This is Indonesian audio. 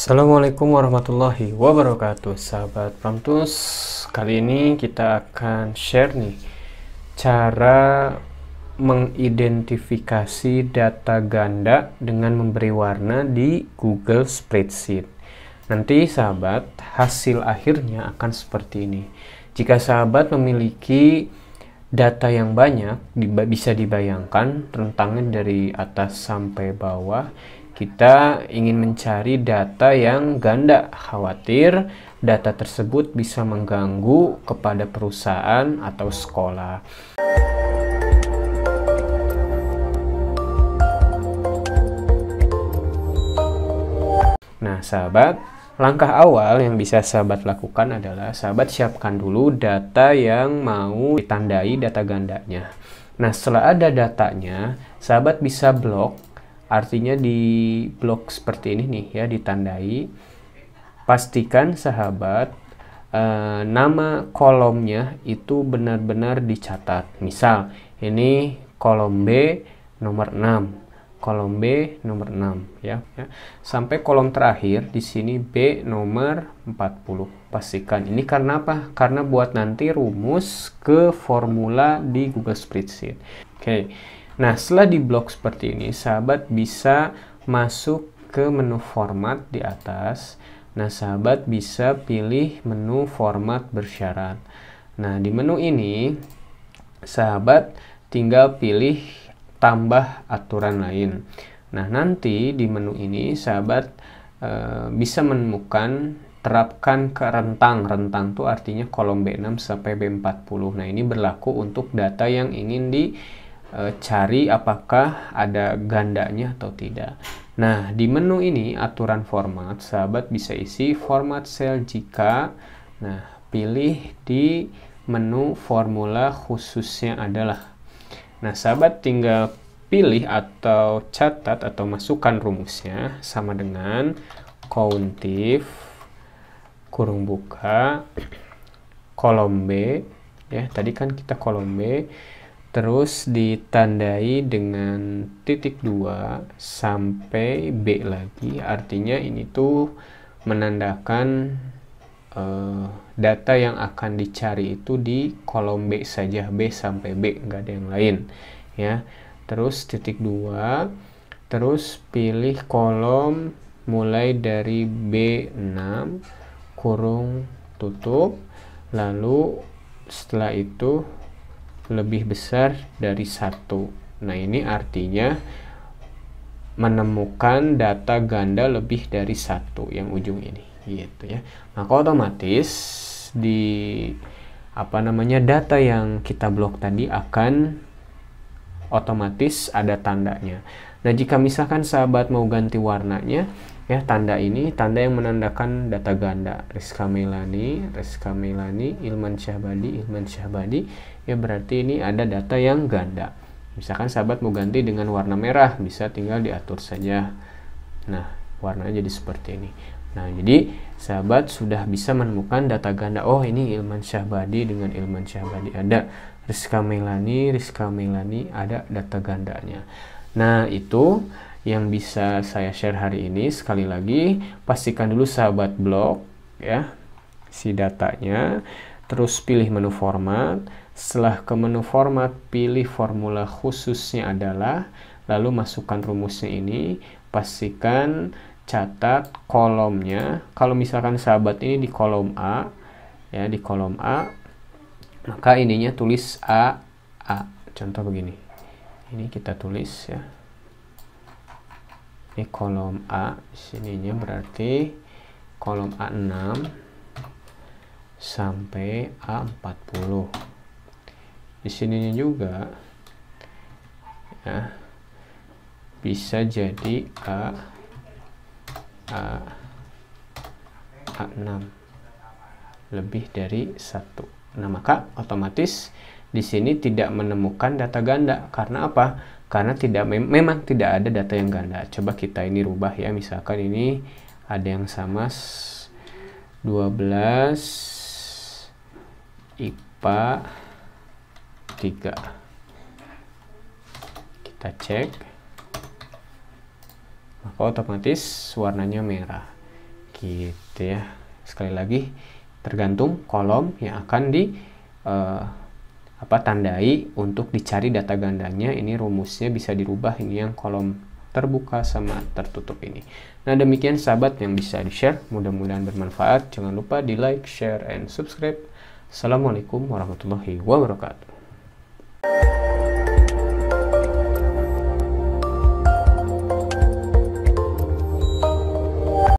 Assalamualaikum warahmatullahi wabarakatuh Sahabat Pramtus Kali ini kita akan share nih Cara mengidentifikasi data ganda dengan memberi warna di Google Spreadsheet Nanti sahabat hasil akhirnya akan seperti ini Jika sahabat memiliki data yang banyak bisa dibayangkan rentangnya dari atas sampai bawah kita ingin mencari data yang ganda khawatir data tersebut bisa mengganggu kepada perusahaan atau sekolah. Nah, sahabat, langkah awal yang bisa sahabat lakukan adalah sahabat siapkan dulu data yang mau ditandai data gandanya. Nah, setelah ada datanya, sahabat bisa blok Artinya di blok seperti ini nih ya ditandai. Pastikan sahabat eh, nama kolomnya itu benar-benar dicatat. Misal ini kolom B nomor 6, kolom B nomor 6 ya. ya. Sampai kolom terakhir di sini B nomor 40. Pastikan ini karena apa? Karena buat nanti rumus ke formula di Google Spreadsheet. Oke. Okay Nah, setelah diblok seperti ini, sahabat bisa masuk ke menu format di atas. Nah, sahabat bisa pilih menu format bersyarat. Nah, di menu ini, sahabat tinggal pilih tambah aturan lain. Nah, nanti di menu ini, sahabat e, bisa menemukan terapkan ke rentang. Rentang itu artinya kolom B6 sampai B40. Nah, ini berlaku untuk data yang ingin di e, cari apakah ada gandanya atau tidak. Nah, di menu ini aturan format, sahabat bisa isi format cell jika nah, pilih di menu formula khususnya adalah. Nah, sahabat tinggal pilih atau catat atau masukkan rumusnya sama dengan countif kurung buka kolom B ya tadi kan kita kolom B terus ditandai dengan titik 2 sampai B lagi artinya ini tuh menandakan uh, data yang akan dicari itu di kolom B saja B sampai B nggak ada yang lain ya terus titik 2 terus pilih kolom mulai dari B6 kurung tutup lalu setelah itu lebih besar dari satu. Nah, ini artinya menemukan data ganda lebih dari satu yang ujung ini gitu ya. Maka otomatis di apa namanya data yang kita blok tadi akan otomatis ada tandanya. Nah, jika misalkan sahabat mau ganti warnanya, ya tanda ini tanda yang menandakan data ganda Rizka Melani, Rizka Melani, Ilman Syahbadi, Ilman Syahbadi, ya berarti ini ada data yang ganda. Misalkan sahabat mau ganti dengan warna merah, bisa tinggal diatur saja. Nah, warnanya jadi seperti ini. Nah, jadi sahabat sudah bisa menemukan data ganda. Oh, ini Ilman Syahbadi dengan Ilman Syahbadi ada. Rizka Melani, Rizka Melani ada data gandanya. Nah, itu yang bisa saya share hari ini. Sekali lagi, pastikan dulu sahabat blog ya si datanya, terus pilih menu format. Setelah ke menu format, pilih formula khususnya adalah, lalu masukkan rumusnya ini, pastikan catat kolomnya. Kalau misalkan sahabat ini di kolom A, ya di kolom A, maka ininya tulis A A. Contoh begini ini kita tulis ya ini kolom A sininya berarti kolom A6 sampai A40 di sininya juga ya bisa jadi A A A6 lebih dari satu nah maka otomatis di sini tidak menemukan data ganda. Karena apa? Karena tidak mem memang tidak ada data yang ganda. Coba kita ini rubah ya. Misalkan ini ada yang sama 12 IPA 3. Kita cek. Maka otomatis warnanya merah. Gitu ya. Sekali lagi tergantung kolom yang akan di uh, apa tandai untuk dicari data gandanya ini rumusnya bisa dirubah ini yang kolom terbuka sama tertutup ini nah demikian sahabat yang bisa di share mudah-mudahan bermanfaat jangan lupa di like share and subscribe assalamualaikum warahmatullahi wabarakatuh